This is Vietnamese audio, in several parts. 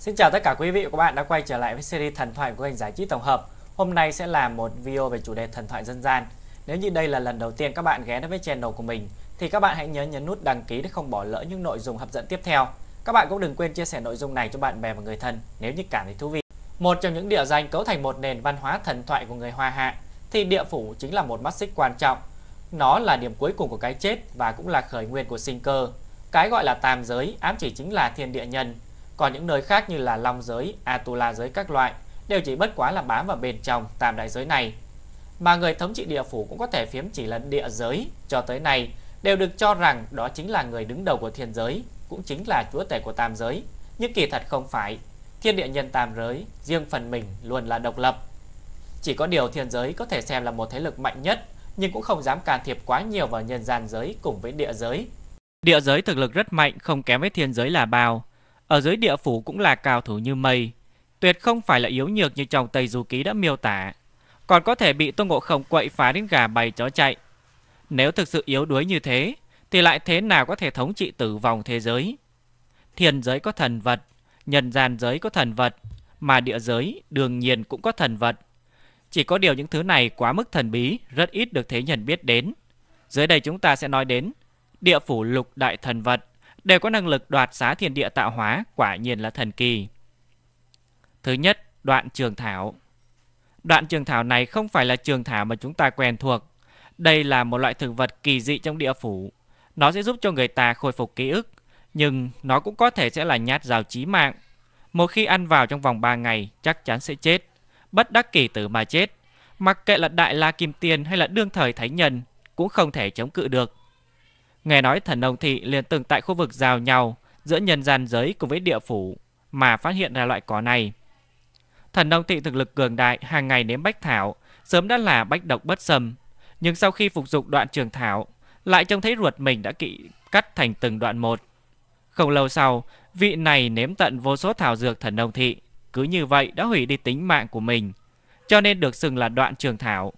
Xin chào tất cả quý vị và các bạn đã quay trở lại với series thần thoại của kênh giải trí tổng hợp. Hôm nay sẽ là một video về chủ đề thần thoại dân gian. Nếu như đây là lần đầu tiên các bạn ghé đến với channel của mình thì các bạn hãy nhớ nhấn nút đăng ký để không bỏ lỡ những nội dung hấp dẫn tiếp theo. Các bạn cũng đừng quên chia sẻ nội dung này cho bạn bè và người thân nếu như cảm thấy thú vị. Một trong những địa danh cấu thành một nền văn hóa thần thoại của người Hoa Hạ thì địa phủ chính là một mắt xích quan trọng. Nó là điểm cuối cùng của cái chết và cũng là khởi nguyên của sinh cơ. Cái gọi là tam giới ám chỉ chính là thiên địa nhân còn những nơi khác như là Long giới, Atula giới các loại đều chỉ bất quá là bám vào bên trong tam đại giới này. Mà người thống trị địa phủ cũng có thể phiếm chỉ là địa giới cho tới nay đều được cho rằng đó chính là người đứng đầu của thiên giới, cũng chính là chúa tể của tam giới. Nhưng kỳ thật không phải, thiên địa nhân tam giới riêng phần mình luôn là độc lập. Chỉ có điều thiên giới có thể xem là một thế lực mạnh nhất nhưng cũng không dám can thiệp quá nhiều vào nhân gian giới cùng với địa giới. Địa giới thực lực rất mạnh không kém với thiên giới là bao, ở dưới địa phủ cũng là cao thủ như mây, tuyệt không phải là yếu nhược như trong Tây Du Ký đã miêu tả, còn có thể bị Tôn Ngộ Không quậy phá đến gà bay chó chạy. Nếu thực sự yếu đuối như thế, thì lại thế nào có thể thống trị tử vong thế giới? Thiên giới có thần vật, nhân gian giới có thần vật, mà địa giới đương nhiên cũng có thần vật. Chỉ có điều những thứ này quá mức thần bí, rất ít được thế nhân biết đến. Dưới đây chúng ta sẽ nói đến địa phủ lục đại thần vật đều có năng lực đoạt giá thiên địa tạo hóa, quả nhiên là thần kỳ. Thứ nhất, đoạn trường thảo. Đoạn trường thảo này không phải là trường thảo mà chúng ta quen thuộc. Đây là một loại thực vật kỳ dị trong địa phủ. Nó sẽ giúp cho người ta khôi phục ký ức, nhưng nó cũng có thể sẽ là nhát rào chí mạng. Một khi ăn vào trong vòng 3 ngày, chắc chắn sẽ chết. Bất đắc kỳ tử mà chết. Mặc kệ là đại la kim tiên hay là đương thời thánh nhân, cũng không thể chống cự được. Nghe nói thần nông thị liền từng tại khu vực giao nhau giữa nhân gian giới cùng với địa phủ mà phát hiện ra loại cỏ này. Thần nông thị thực lực cường đại hàng ngày nếm bách thảo, sớm đã là bách độc bất xâm. Nhưng sau khi phục dụng đoạn trường thảo, lại trông thấy ruột mình đã kỵ cắt thành từng đoạn một. Không lâu sau, vị này nếm tận vô số thảo dược thần nông thị, cứ như vậy đã hủy đi tính mạng của mình, cho nên được xưng là đoạn trường thảo.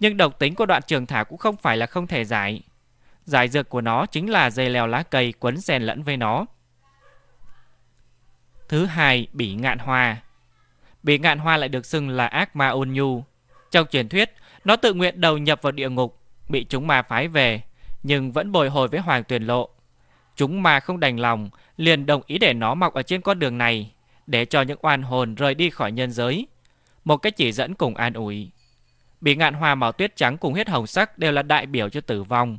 Nhưng độc tính của đoạn trường thảo cũng không phải là không thể giải giải dược của nó chính là dây leo lá cây quấn xen lẫn với nó. Thứ hai, bị ngạn hoa. bị ngạn hoa lại được xưng là ác ma ôn nhu. Trong truyền thuyết, nó tự nguyện đầu nhập vào địa ngục, bị chúng ma phái về, nhưng vẫn bồi hồi với Hoàng Tuyền Lộ. Chúng ma không đành lòng, liền đồng ý để nó mọc ở trên con đường này, để cho những oan hồn rời đi khỏi nhân giới. Một cách chỉ dẫn cùng an ủi. bị ngạn hoa màu tuyết trắng cùng huyết hồng sắc đều là đại biểu cho tử vong,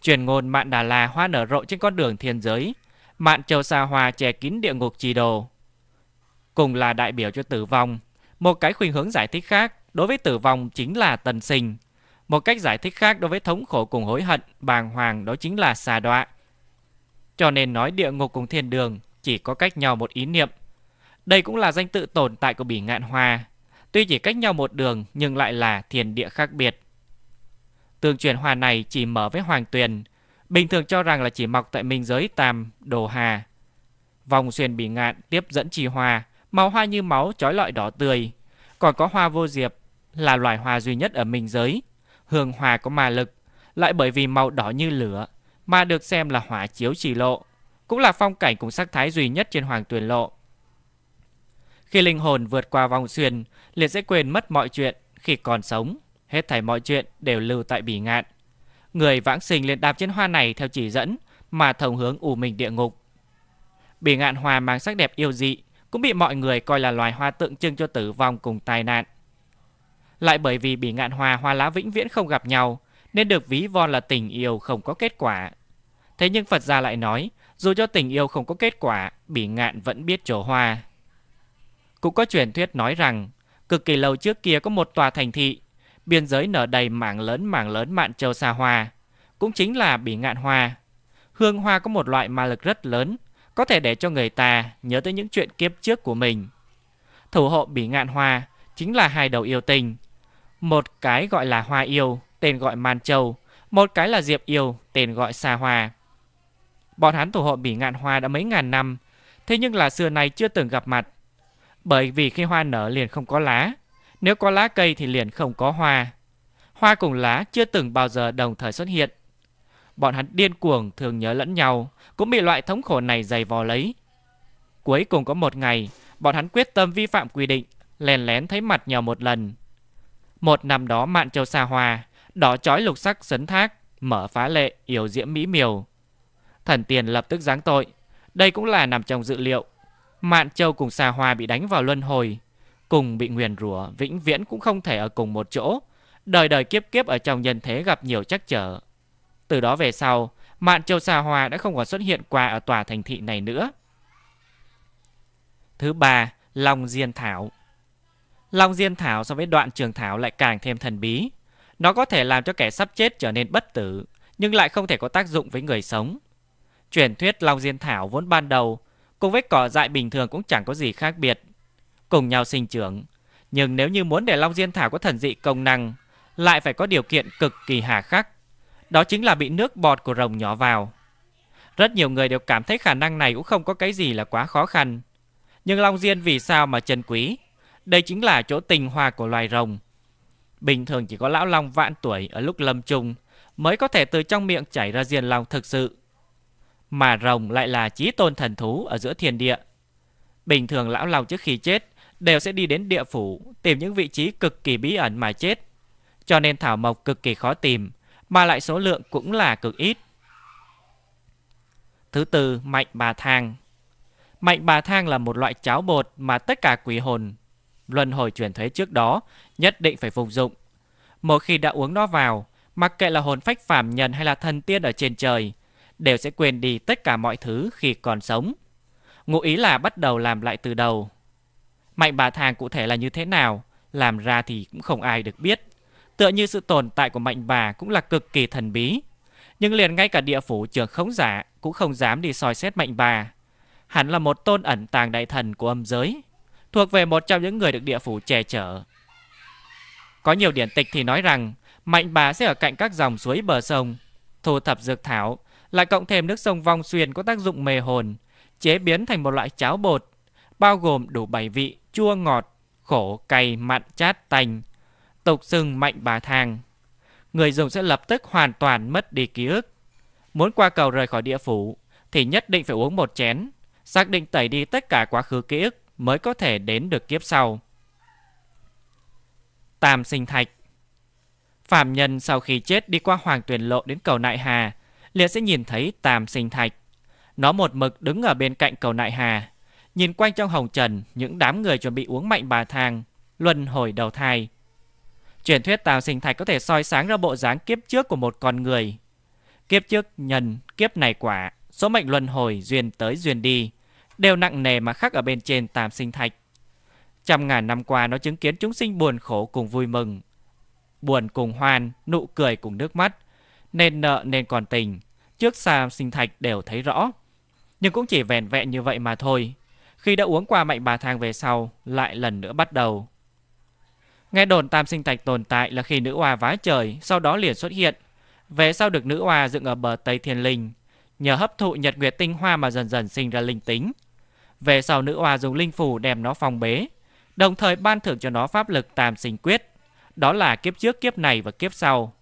Truyền ngôn mạn Đà La hoa nở rộ trên con đường thiên giới, mạn châu Sa hoa che kín địa ngục trì đồ. Cùng là đại biểu cho tử vong, một cái khuynh hướng giải thích khác đối với tử vong chính là tần sinh. Một cách giải thích khác đối với thống khổ cùng hối hận, bàng hoàng đó chính là xà đọa. Cho nên nói địa ngục cùng thiên đường chỉ có cách nhau một ý niệm. Đây cũng là danh tự tồn tại của bỉ ngạn hoa. Tuy chỉ cách nhau một đường nhưng lại là thiền địa khác biệt. Tường chuyển hòa này chỉ mở với hoàng tuyền, bình thường cho rằng là chỉ mọc tại minh giới Tam, Đồ Hà. Vòng xuyên bị ngạn tiếp dẫn trì hoa, màu hoa như máu trói lọi đỏ tươi. Còn có hoa vô diệp là loài hoa duy nhất ở minh giới. Hương hoa có ma lực, lại bởi vì màu đỏ như lửa mà được xem là hỏa chiếu trì lộ, cũng là phong cảnh cùng sắc thái duy nhất trên hoàng tuyền lộ. Khi linh hồn vượt qua vòng xuyên, liền sẽ quên mất mọi chuyện khi còn sống. Hết thảy mọi chuyện đều lưu tại bỉ ngạn. Người vãng sinh liền đạp trên hoa này theo chỉ dẫn mà thông hướng ủ mình địa ngục. Bỉ ngạn hoa mang sắc đẹp yêu dị, cũng bị mọi người coi là loài hoa tượng trưng cho tử vong cùng tai nạn. Lại bởi vì bỉ ngạn hoa hoa lá vĩnh viễn không gặp nhau, nên được ví von là tình yêu không có kết quả. Thế nhưng Phật gia lại nói, dù cho tình yêu không có kết quả, bỉ ngạn vẫn biết chỗ hoa. Cũng có truyền thuyết nói rằng, cực kỳ lâu trước kia có một tòa thành thị, biên giới nở đầy mảng lớn mảng lớn mạn châu xa hoa, cũng chính là bỉ ngạn hoa. Hương hoa có một loại ma lực rất lớn, có thể để cho người ta nhớ tới những chuyện kiếp trước của mình. Thủ hộ bỉ ngạn hoa chính là hai đầu yêu tình. Một cái gọi là hoa yêu, tên gọi man châu, một cái là diệp yêu, tên gọi sa hoa. Bọn hắn thủ hộ bỉ ngạn hoa đã mấy ngàn năm, thế nhưng là xưa nay chưa từng gặp mặt. Bởi vì khi hoa nở liền không có lá, nếu có lá cây thì liền không có hoa. Hoa cùng lá chưa từng bao giờ đồng thời xuất hiện. Bọn hắn điên cuồng thường nhớ lẫn nhau, cũng bị loại thống khổ này dày vò lấy. Cuối cùng có một ngày, bọn hắn quyết tâm vi phạm quy định, lén lén thấy mặt nhau một lần. Một năm đó mạn châu xa hoa, đỏ trói lục sắc sấn thác, mở phá lệ, yếu diễm mỹ miều. Thần tiền lập tức giáng tội, đây cũng là nằm trong dự liệu. Mạn châu cùng xa hoa bị đánh vào luân hồi, cùng bị nguyền rủa vĩnh viễn cũng không thể ở cùng một chỗ, đời đời kiếp kiếp ở trong nhân thế gặp nhiều trắc trở. Từ đó về sau, Mạn Châu Sa Hoa đã không còn xuất hiện qua ở tòa thành thị này nữa. Thứ ba, Long Diên Thảo Long Diên Thảo so với đoạn trường Thảo lại càng thêm thần bí. Nó có thể làm cho kẻ sắp chết trở nên bất tử, nhưng lại không thể có tác dụng với người sống. Truyền thuyết Long Diên Thảo vốn ban đầu, cùng với cỏ dại bình thường cũng chẳng có gì khác biệt, cùng nhau sinh trưởng. Nhưng nếu như muốn để Long Diên Thảo có thần dị công năng, lại phải có điều kiện cực kỳ hà khắc. Đó chính là bị nước bọt của rồng nhỏ vào. Rất nhiều người đều cảm thấy khả năng này cũng không có cái gì là quá khó khăn. Nhưng Long Diên vì sao mà chân quý? Đây chính là chỗ tình hòa của loài rồng. Bình thường chỉ có lão Long vạn tuổi ở lúc lâm trung mới có thể từ trong miệng chảy ra diên long thực sự. Mà rồng lại là trí tôn thần thú ở giữa thiên địa. Bình thường lão long trước khi chết đều sẽ đi đến địa phủ tìm những vị trí cực kỳ bí ẩn mà chết. Cho nên thảo mộc cực kỳ khó tìm, mà lại số lượng cũng là cực ít. Thứ tư, mạnh bà thang. Mạnh bà thang là một loại cháo bột mà tất cả quỷ hồn luân hồi chuyển thế trước đó nhất định phải phục dụng. Một khi đã uống nó vào, mặc kệ là hồn phách phàm nhân hay là thần tiên ở trên trời, đều sẽ quên đi tất cả mọi thứ khi còn sống. Ngụ ý là bắt đầu làm lại từ đầu. Mạnh bà thàng cụ thể là như thế nào, làm ra thì cũng không ai được biết. Tựa như sự tồn tại của mạnh bà cũng là cực kỳ thần bí. Nhưng liền ngay cả địa phủ trưởng khống giả cũng không dám đi soi xét mạnh bà. Hắn là một tôn ẩn tàng đại thần của âm giới, thuộc về một trong những người được địa phủ che chở. Có nhiều điển tịch thì nói rằng mạnh bà sẽ ở cạnh các dòng suối bờ sông, thu thập dược thảo, lại cộng thêm nước sông Vong Xuyên có tác dụng mê hồn, chế biến thành một loại cháo bột, bao gồm đủ bảy vị, chua ngọt, khổ cay mặn chát tành, tục xưng mạnh bà thang. Người dùng sẽ lập tức hoàn toàn mất đi ký ức. Muốn qua cầu rời khỏi địa phủ thì nhất định phải uống một chén, xác định tẩy đi tất cả quá khứ ký ức mới có thể đến được kiếp sau. Tam sinh thạch Phạm nhân sau khi chết đi qua Hoàng tuyển Lộ đến cầu Nại Hà, liền sẽ nhìn thấy tam sinh thạch. Nó một mực đứng ở bên cạnh cầu Nại Hà, Nhìn quanh trong hồng trần Những đám người chuẩn bị uống mạnh bà thang Luân hồi đầu thai Truyền thuyết tào sinh thạch có thể soi sáng ra bộ dáng kiếp trước của một con người Kiếp trước nhân, kiếp này quả Số mệnh luân hồi duyên tới duyên đi Đều nặng nề mà khắc ở bên trên tàm sinh thạch Trăm ngàn năm qua nó chứng kiến chúng sinh buồn khổ cùng vui mừng Buồn cùng hoan, nụ cười cùng nước mắt Nên nợ nên còn tình Trước xa sinh thạch đều thấy rõ Nhưng cũng chỉ vẹn vẹn như vậy mà thôi khi đã uống qua mạnh bà thang về sau, lại lần nữa bắt đầu. Nghe đồn tam sinh thạch tồn tại là khi nữ hoa vái trời, sau đó liền xuất hiện. Về sau được nữ hoa dựng ở bờ Tây Thiên Linh, nhờ hấp thụ nhật nguyệt tinh hoa mà dần dần sinh ra linh tính. Về sau nữ hoa dùng linh phủ đem nó phong bế, đồng thời ban thưởng cho nó pháp lực tam sinh quyết. Đó là kiếp trước kiếp này và kiếp sau.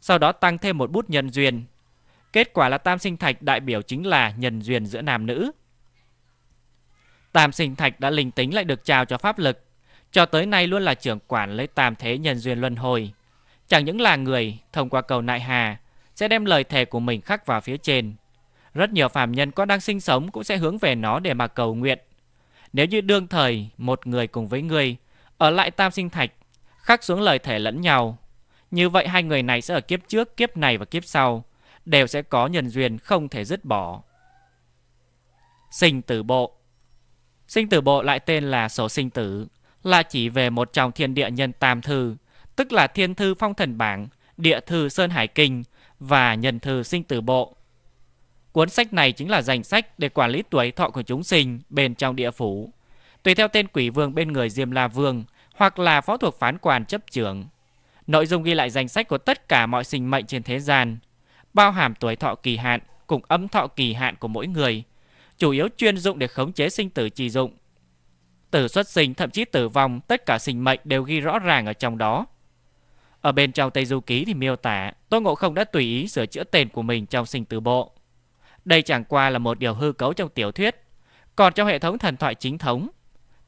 Sau đó tăng thêm một bút nhân duyên. Kết quả là tam sinh thạch đại biểu chính là nhân duyên giữa nam nữ. Tam sinh thạch đã linh tính lại được trao cho pháp lực, cho tới nay luôn là trưởng quản lấy tam thế nhân duyên luân hồi. Chẳng những là người, thông qua cầu nại hà, sẽ đem lời thề của mình khắc vào phía trên. Rất nhiều phàm nhân có đang sinh sống cũng sẽ hướng về nó để mà cầu nguyện. Nếu như đương thời, một người cùng với người, ở lại tam sinh thạch, khắc xuống lời thề lẫn nhau. Như vậy hai người này sẽ ở kiếp trước, kiếp này và kiếp sau, đều sẽ có nhân duyên không thể dứt bỏ. Sinh tử bộ Sinh tử bộ lại tên là sổ sinh tử, là chỉ về một trong thiên địa nhân tam thư, tức là thiên thư phong thần bảng, địa thư Sơn Hải Kinh và nhân thư sinh tử bộ. Cuốn sách này chính là danh sách để quản lý tuổi thọ của chúng sinh bên trong địa phủ. Tùy theo tên quỷ vương bên người Diêm La Vương hoặc là phó thuộc phán quan chấp trưởng. Nội dung ghi lại danh sách của tất cả mọi sinh mệnh trên thế gian, bao hàm tuổi thọ kỳ hạn cùng âm thọ kỳ hạn của mỗi người – chủ yếu chuyên dụng để khống chế sinh tử chi dụng. Tử xuất sinh thậm chí tử vong, tất cả sinh mệnh đều ghi rõ ràng ở trong đó. Ở bên trong Tây Du Ký thì miêu tả, Tô Ngộ Không đã tùy ý sửa chữa tên của mình trong sinh tử bộ. Đây chẳng qua là một điều hư cấu trong tiểu thuyết. Còn trong hệ thống thần thoại chính thống,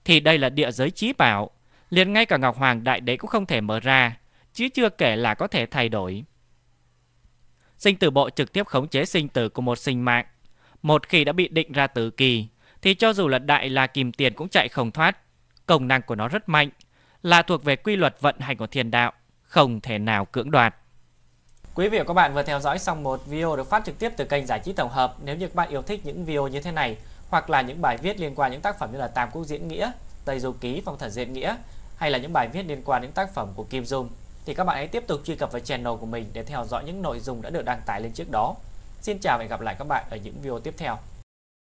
thì đây là địa giới trí bảo, liền ngay cả Ngọc Hoàng Đại Đế cũng không thể mở ra, chứ chưa kể là có thể thay đổi. Sinh tử bộ trực tiếp khống chế sinh tử của một sinh mạng, một khi đã bị định ra tử kỳ, thì cho dù là đại là kìm tiền cũng chạy không thoát. Công năng của nó rất mạnh, là thuộc về quy luật vận hành của thiên đạo, không thể nào cưỡng đoạt. Quý vị và các bạn vừa theo dõi xong một video được phát trực tiếp từ kênh Giải trí Tổng hợp. Nếu như các bạn yêu thích những video như thế này, hoặc là những bài viết liên quan những tác phẩm như là Tam Quốc Diễn Nghĩa, Tây Du Ký, Phong Thần Diễn Nghĩa, hay là những bài viết liên quan những tác phẩm của Kim Dung, thì các bạn hãy tiếp tục truy cập vào channel của mình để theo dõi những nội dung đã được đăng tải lên trước đó. Xin chào và hẹn gặp lại các bạn ở những video tiếp theo.